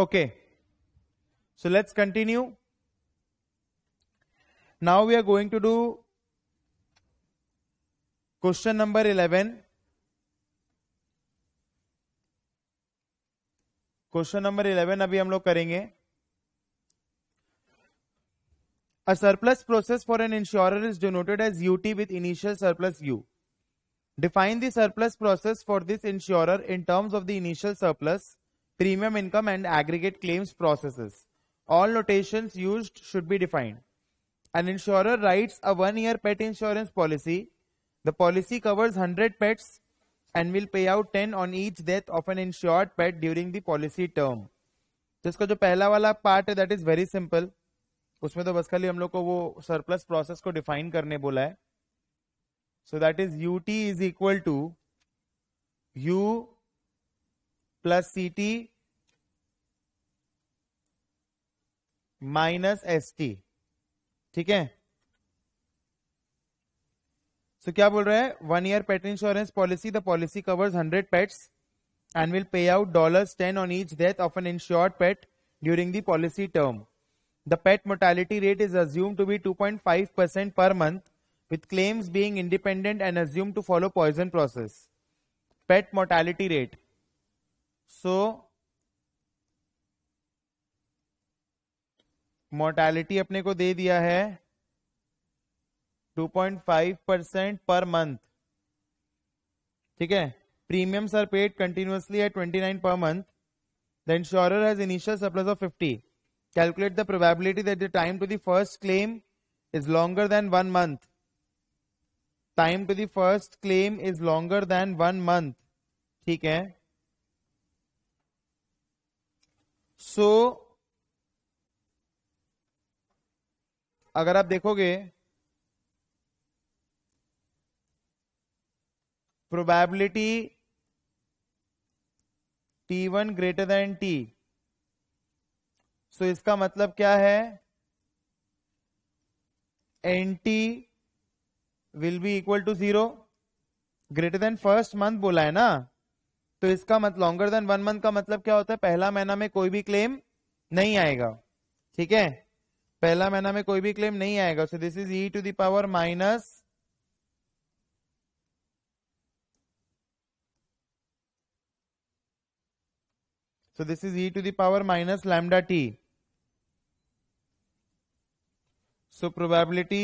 Okay. So let's continue. Now we are going to do question number 11. Question number 11 अभी हम लोग करेंगे A surplus process for an insurer is denoted as UT with initial surplus U. Define the surplus process for this insurer in terms of the initial surplus premium income and aggregate claims processes. All notations used should be defined. An insurer writes a one year pet insurance policy. The policy covers 100 pets and will pay out 10 on each death of an insured pet during the policy term. तो इसका जो पहला वाला part है that is very simple उसमें तो बस खाली हम लोग को वो सरप्लस प्रोसेस को डिफाइन करने बोला है so that is U T is equal to U plus C T minus S T ठीक है सो क्या बोल रहे हैं one year pet insurance policy the policy covers hundred pets and will pay out dollar ten on each death of an insured pet during the policy term the pet mortality rate is assume to be two point five percent per month with claims being independent and assume to follow Poisson process pet mortality rate so mortality अपने को दे दिया है 2.5 percent per month ठीक है premium sir paid continuously है 29 per month the insurer has initial surplus of 50 calculate the probability that the time to the first claim is longer than one month time to the first claim is longer than one month ठीक है so so, अगर आप देखोगे probability T one greater than T so इसका मतलब क्या है N T will be equal to zero greater than first month बोला है ना तो इसका मतलब लॉन्गर देन वन मंथ का मतलब क्या होता है पहला महीना में कोई भी क्लेम नहीं आएगा ठीक है पहला महीना में कोई भी क्लेम नहीं आएगा so this is E to the power minus so this is E to the power minus lambda T so probability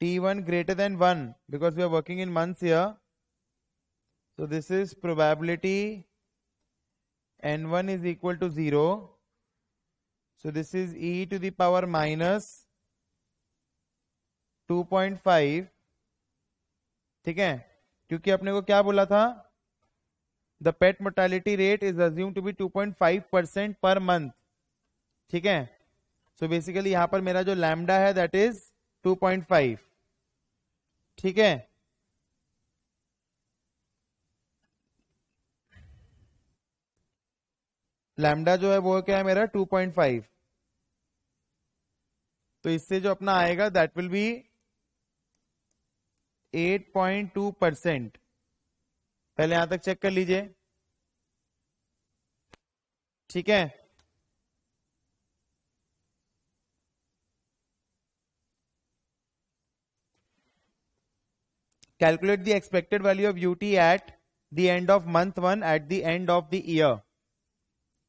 T one greater than one because we are working in month year so this is probability N one is equal to zero So this is e to the power minus 2.5 ठीक है क्योंकि अपने को क्या बोला था the pet mortality rate is assume to be 2.5 percent per month ठीक है सो बेसिकली यहां पर मेरा जो लैमडा है दैट इज 2.5 ठीक है लैमडा जो है वो क्या है मेरा 2.5 तो इससे जो अपना आएगा दैट विल बी 8.2 परसेंट पहले यहां तक चेक कर लीजिए ठीक है calculate the expected value of UT at the end of month one at the end of the year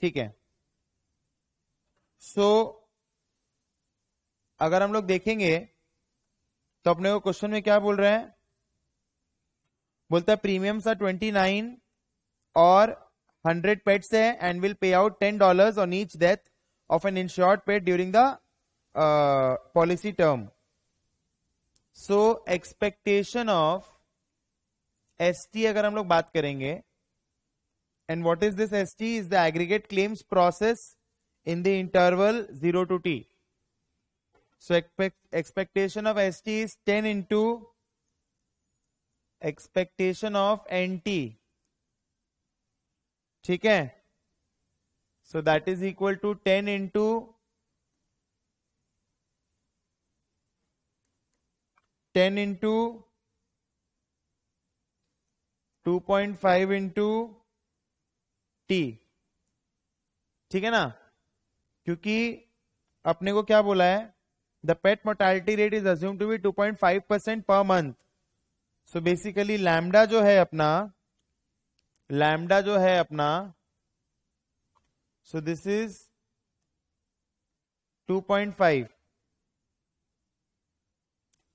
ठीक है सो so, अगर हम लोग देखेंगे तो अपने को क्वेश्चन में क्या बोल रहे हैं बोलता है प्रीमियम्स आर ट्वेंटी नाइन और हंड्रेड पेट्स है and will pay out ten dollar on each death of an insured pet during the policy term so expectation of S T अगर हम लोग बात करेंगे and what is this S T is the aggregate claims process in the interval zero to T So expect, expectation of ST is 10 into expectation of NT. ठीक है so that is equal to ten into ten into two point five into T ठीक है ना क्योंकि अपने को क्या बोला है the pet mortality rate is assumed to be 2.5 percent per month so basically lambda जो है अपना लैमडा जो है अपना सो दिस इज 2.5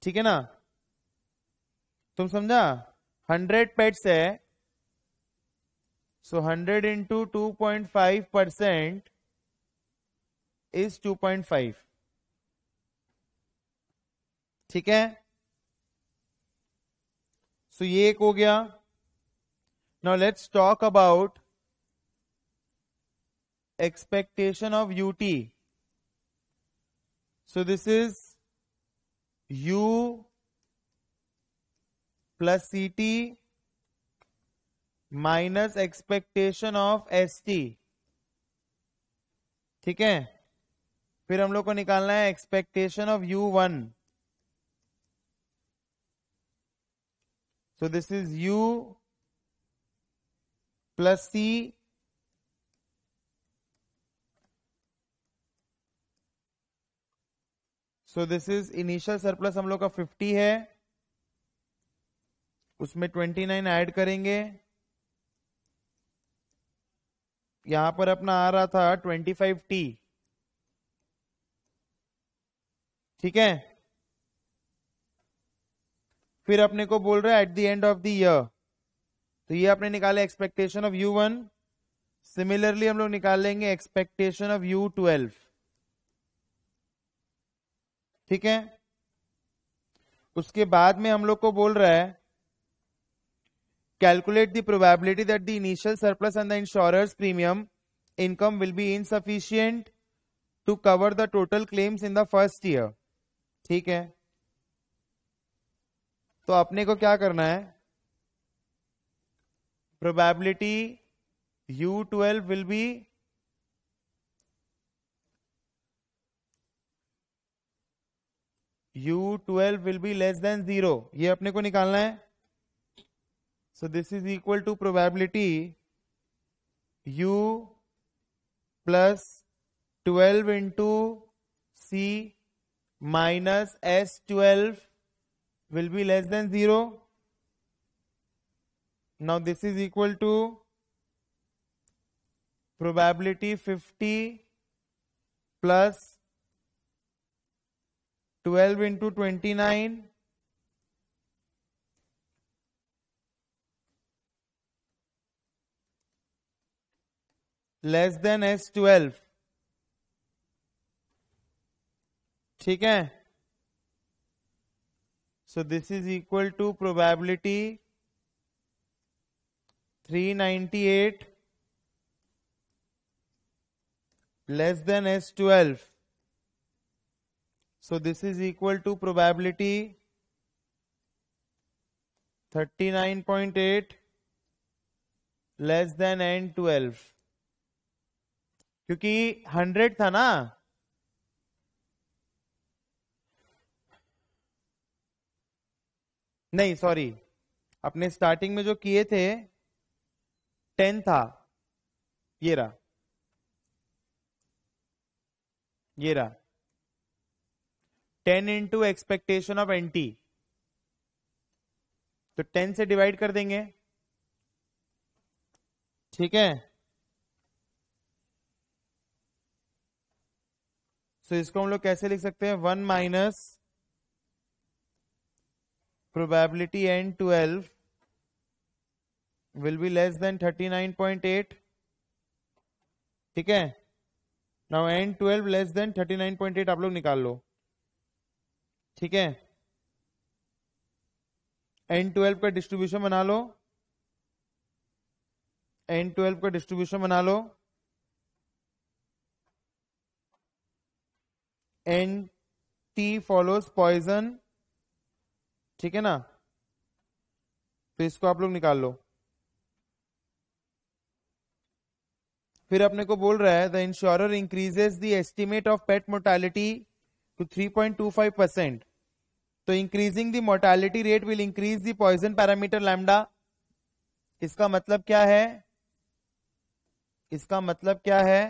ठीक है ना तुम समझा 100 पेट्स है so 100 into two point five percent is two point five ठीक है सो so ये एक हो गया now let's talk about expectation of UT so this is U plus C T minus expectation of S T ठीक है फिर हम लोग को निकालना है expectation of U one so तो this is u plus c so this is initial surplus हम लोग का 50 है उसमें 29 ऐड करेंगे यहां पर अपना आ रहा था 25t ठीक है फिर अपने को बोल रहा है at the end of the year तो ये आपने निकाले expectation of U one similarly हम लोग निकाल लेंगे एक्सपेक्टेशन ऑफ यू ट्वेल्व ठीक है उसके बाद में हम लोग को बोल रहा है calculate the probability that the initial surplus and the insurance premium income will be insufficient to cover the total claims in the first year ठीक है तो अपने को क्या करना है probability U twelve will be U twelve will be less than zero ये अपने को निकालना है so this is equal to probability U plus twelve into C minus S twelve will be less than 0. Now this is equal to probability 50 plus 12 into 29 less than S12 ठीक है So this is equal to probability 398 less than S12. So this is equal to probability 39.8 less than N12. क्योंकि 100 था ना नहीं sorry अपने starting में जो किए थे टेन था ये रहा ये रहा ten into expectation of N T तो टेन से डिवाइड कर देंगे ठीक है सो so इसको हम लोग कैसे लिख सकते हैं one minus probability 12 will be less than 39.8 ठीक है now N twelve less than thirty nine point eight आप लोग निकाल लो ठीक है एन ट्वेल्व का डिस्ट्रीब्यूशन बना लो एन ट्वेल्व का डिस्ट्रीब्यूशन बना लो एन टी फॉलोज पॉइजन ठीक है ना तो इसको आप लोग निकाल लो फिर अपने को बोल रहा है the insurer increases the estimate of pet mortality to 3.25 percent तो increasing the mortality rate will increase the Poisson parameter lambda इसका मतलब क्या है इसका मतलब क्या है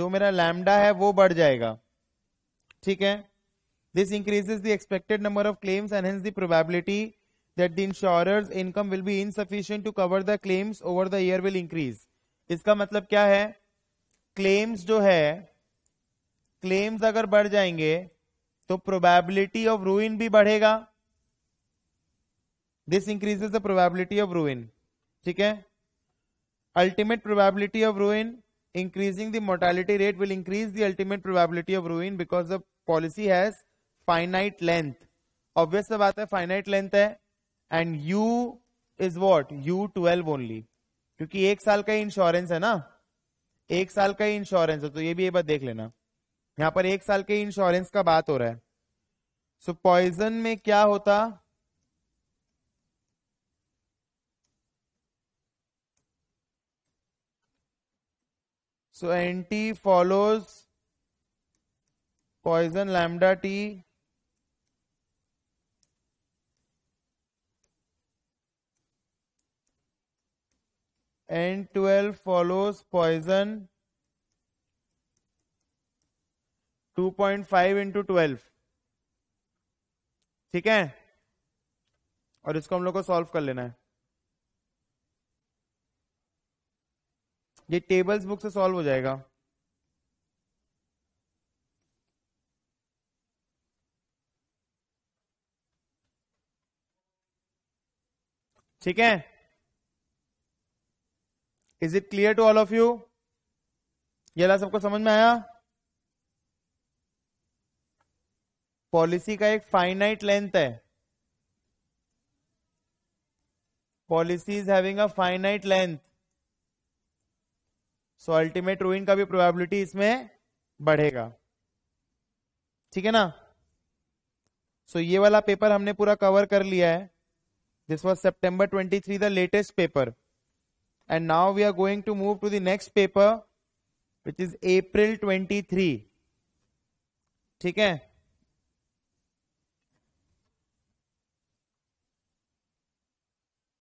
जो मेरा लैमडा है वो बढ़ जाएगा ठीक है This increases the expected number of claims and hence the probability that the insurer's income will be insufficient to cover the claims over the year will increase. इसका मतलब क्या है क्लेम्स जो है क्लेम्स अगर बढ़ जाएंगे तो प्रोबेबिलिटी ऑफ रूइन भी बढ़ेगा this increases the probability of ruin ठीक है ultimate probability of ruin increasing the mortality rate will increase the ultimate probability of ruin because the policy has finite length obvious बात है finite length है and U is what U twelve only क्योंकि एक साल का ही insurance है ना एक साल का ही इंश्योरेंस है तो ये भी एक बार देख लेना यहां पर एक साल के इंश्योरेंस का बात हो रहा है सो so, पॉइजन में क्या होता so NT follows Poisson lambda T N12 follows poison 2.5 into twelve ठीक है और इसको हम लोग को सॉल्व कर लेना है ये टेबल्स बुक से सॉल्व हो जाएगा ठीक है is it clear to all of you ये ला सबको समझ में आया पॉलिसी का एक फाइनाइट लेंथ है policy is having a finite length so ultimate ruin का भी प्रोबेबिलिटी इसमें बढ़ेगा ठीक है ना सो so ये वाला पेपर हमने पूरा कवर कर लिया है this was September 23 the latest paper And now we are going to move to the next paper, which is April 23. ठीक है